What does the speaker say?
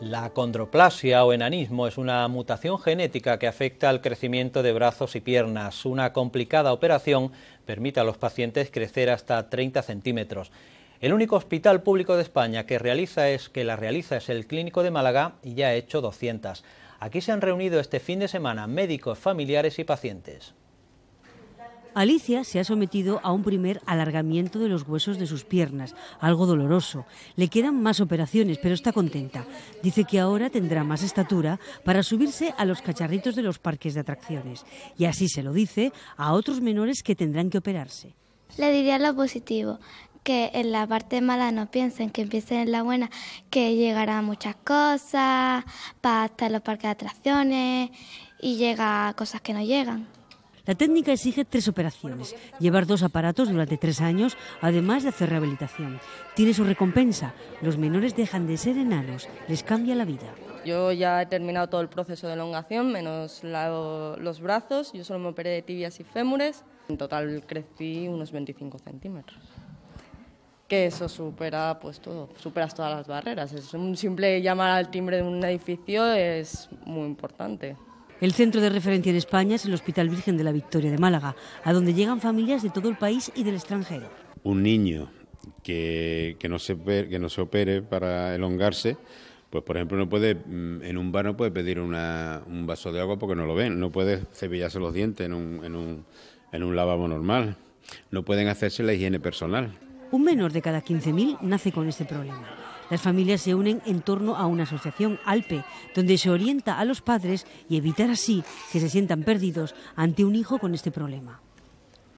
La condroplasia o enanismo es una mutación genética que afecta al crecimiento de brazos y piernas. Una complicada operación permite a los pacientes crecer hasta 30 centímetros. El único hospital público de España que, realiza es, que la realiza es el Clínico de Málaga y ya ha hecho 200. Aquí se han reunido este fin de semana médicos, familiares y pacientes. Alicia se ha sometido a un primer alargamiento de los huesos de sus piernas, algo doloroso. Le quedan más operaciones, pero está contenta. Dice que ahora tendrá más estatura para subirse a los cacharritos de los parques de atracciones. Y así se lo dice a otros menores que tendrán que operarse. Le diría lo positivo, que en la parte mala no piensen, que empiecen en la buena, que llegará muchas cosas, para estar los parques de atracciones y llega cosas que no llegan. La técnica exige tres operaciones, llevar dos aparatos durante tres años, además de hacer rehabilitación. Tiene su recompensa. Los menores dejan de ser enanos, les cambia la vida. Yo ya he terminado todo el proceso de elongación, menos los brazos. Yo solo me operé de tibias y fémures. En total crecí unos 25 centímetros. Que eso supera pues todo, superas todas las barreras. Es un simple llamar al timbre de un edificio es muy importante. El centro de referencia en España es el Hospital Virgen de la Victoria de Málaga, a donde llegan familias de todo el país y del extranjero. Un niño que, no, se, que no se opere para elongarse, pues por ejemplo no puede mm, en un bar puede pedir un vaso de agua porque no lo ven, no puede cepillarse los dientes en un, en un lavabo normal, no pueden hacerse la higiene personal. Un menor de cada 15.000 nace con este problema. Las familias se unen en torno a una asociación, ALPE, donde se orienta a los padres y evitar así que se sientan perdidos ante un hijo con este problema.